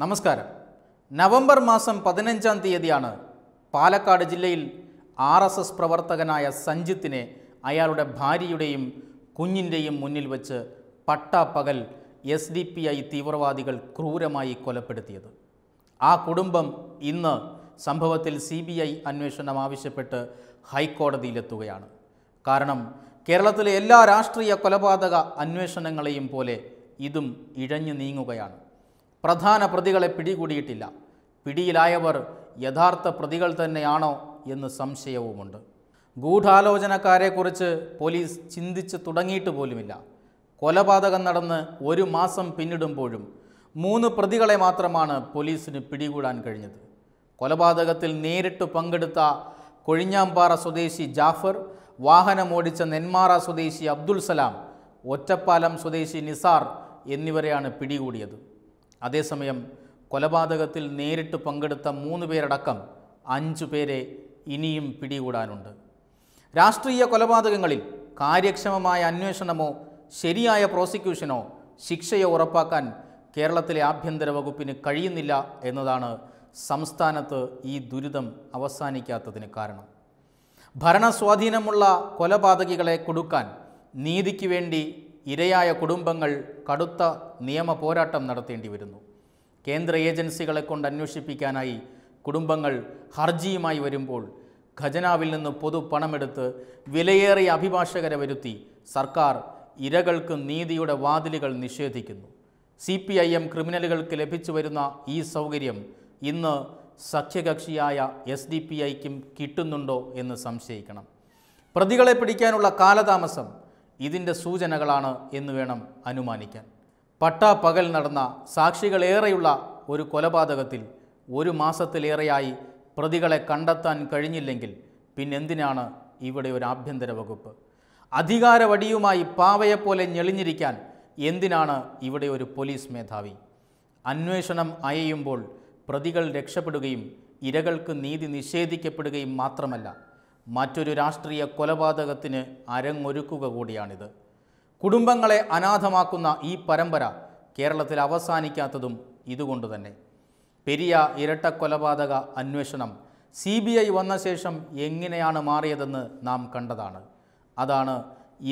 നമസ്കാരം നവംബർ മാസം പതിനഞ്ചാം തീയതിയാണ് പാലക്കാട് ജില്ലയിൽ ആർ എസ് എസ് പ്രവർത്തകനായ സഞ്ജിത്തിനെ അയാളുടെ ഭാര്യയുടെയും കുഞ്ഞിൻ്റെയും മുന്നിൽ വച്ച് പട്ടാപ്പകൽ എസ് ഡി പി ഐ തീവ്രവാദികൾ ക്രൂരമായി കൊലപ്പെടുത്തിയത് ആ കുടുംബം ഇന്ന് സംഭവത്തിൽ സി ബി ഐ അന്വേഷണം ആവശ്യപ്പെട്ട് ഹൈക്കോടതിയിലെത്തുകയാണ് കാരണം കേരളത്തിലെ എല്ലാ രാഷ്ട്രീയ കൊലപാതക അന്വേഷണങ്ങളെയും പോലെ ഇതും ഇഴഞ്ഞു നീങ്ങുകയാണ് പ്രധാന പ്രതികളെ പിടികൂടിയിട്ടില്ല പിടിയിലായവർ യഥാർത്ഥ പ്രതികൾ തന്നെയാണോ എന്ന് സംശയവുമുണ്ട് ഗൂഢാലോചനക്കാരെക്കുറിച്ച് പോലീസ് ചിന്തിച്ച് തുടങ്ങിയിട്ട് പോലുമില്ല കൊലപാതകം നടന്ന് ഒരു മാസം പിന്നിടുമ്പോഴും മൂന്ന് പ്രതികളെ മാത്രമാണ് പോലീസിന് പിടികൂടാൻ കഴിഞ്ഞത് കൊലപാതകത്തിൽ നേരിട്ട് പങ്കെടുത്ത കൊഴിഞ്ഞാമ്പാറ സ്വദേശി ജാഫർ വാഹനമോടിച്ച നെന്മാറ സ്വദേശി അബ്ദുൽ സലാം ഒറ്റപ്പാലം സ്വദേശി നിസാർ എന്നിവരെയാണ് പിടികൂടിയത് അതേസമയം കൊലപാതകത്തിൽ നേരിട്ട് പങ്കെടുത്ത മൂന്ന് പേരടക്കം അഞ്ചു പേരെ ഇനിയും പിടികൂടാനുണ്ട് രാഷ്ട്രീയ കൊലപാതകങ്ങളിൽ കാര്യക്ഷമമായ അന്വേഷണമോ ശരിയായ പ്രോസിക്യൂഷനോ ശിക്ഷയോ ഉറപ്പാക്കാൻ കേരളത്തിലെ ആഭ്യന്തര വകുപ്പിന് കഴിയുന്നില്ല എന്നതാണ് സംസ്ഥാനത്ത് ഈ ദുരിതം അവസാനിക്കാത്തതിന് കാരണം ഭരണസ്വാധീനമുള്ള കൊലപാതകികളെ കൊടുക്കാൻ നീതിക്ക് വേണ്ടി ഇരയായ കുടുംബങ്ങൾ കടുത്ത നിയമ പോരാട്ടം നടത്തേണ്ടി വരുന്നു കേന്ദ്ര ഏജൻസികളെ കൊണ്ട് അന്വേഷിപ്പിക്കാനായി കുടുംബങ്ങൾ ഹർജിയുമായി വരുമ്പോൾ ഖജനാവിൽ നിന്ന് പൊതു പണമെടുത്ത് വിലയേറിയ അഭിഭാഷകരെ വരുത്തി സർക്കാർ ഇരകൾക്ക് നീതിയുടെ വാതിലുകൾ നിഷേധിക്കുന്നു സി പി ഐ എം ക്രിമിനലുകൾക്ക് ലഭിച്ചു വരുന്ന ഈ സൗകര്യം ഇന്ന് സഖ്യകക്ഷിയായ എസ് ഡി പി ഐക്കും കിട്ടുന്നുണ്ടോ എന്ന് സംശയിക്കണം പ്രതികളെ പിടിക്കാനുള്ള കാലതാമസം ഇതിൻ്റെ സൂചനകളാണ് എന്ന് വേണം അനുമാനിക്കാൻ പട്ടാ പകൽ നടന്ന സാക്ഷികളേറെയുള്ള ഒരു കൊലപാതകത്തിൽ ഒരു മാസത്തിലേറെയായി പ്രതികളെ കണ്ടെത്താൻ കഴിഞ്ഞില്ലെങ്കിൽ പിന്നെന്തിനാണ് ഇവിടെ ഒരു ആഭ്യന്തര വകുപ്പ് അധികാരവടിയുമായി പാവയെപ്പോലെ ഞെളിഞ്ഞിരിക്കാൻ എന്തിനാണ് ഇവിടെ ഒരു പോലീസ് മേധാവി അന്വേഷണം അയയുമ്പോൾ പ്രതികൾ രക്ഷപ്പെടുകയും ഇരകൾക്ക് നീതി നിഷേധിക്കപ്പെടുകയും മാത്രമല്ല മറ്റൊരു രാഷ്ട്രീയ കൊലപാതകത്തിന് അരങ്ങൊരുക്കുക കൂടിയാണിത് കുടുംബങ്ങളെ അനാഥമാക്കുന്ന ഈ പരമ്പര കേരളത്തിൽ അവസാനിക്കാത്തതും ഇതുകൊണ്ട് തന്നെ പെരിയ ഇരട്ട കൊലപാതക അന്വേഷണം സി ബി ഐ വന്ന ശേഷം എങ്ങനെയാണ് മാറിയതെന്ന് നാം കണ്ടതാണ് അതാണ്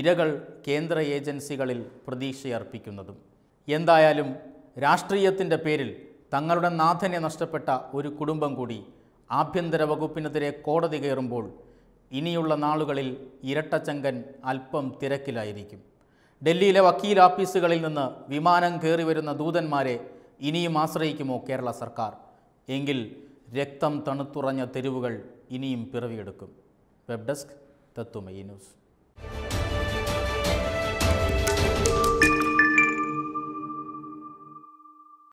ഇരകൾ കേന്ദ്ര ഏജൻസികളിൽ പ്രതീക്ഷയർപ്പിക്കുന്നതും എന്തായാലും രാഷ്ട്രീയത്തിൻ്റെ പേരിൽ തങ്ങളുടെ നാഥനെ നഷ്ടപ്പെട്ട ഒരു കുടുംബം കൂടി ആഭ്യന്തര വകുപ്പിനെതിരെ കോടതി കയറുമ്പോൾ ഇനിയുള്ള നാളുകളിൽ ഇരട്ടച്ചങ്കൻ അല്പം തിരക്കിലായിരിക്കും ഡൽഹിയിലെ വക്കീൽ ഓഫീസുകളിൽ നിന്ന് വിമാനം കയറി വരുന്ന ദൂതന്മാരെ ഇനിയും ആശ്രയിക്കുമോ കേരള സർക്കാർ എങ്കിൽ രക്തം തണുത്തുറഞ്ഞ തെരുവുകൾ ഇനിയും പിറവിയെടുക്കും വെബ് ഡെസ്ക് തത്തുമൈ ന്യൂസ്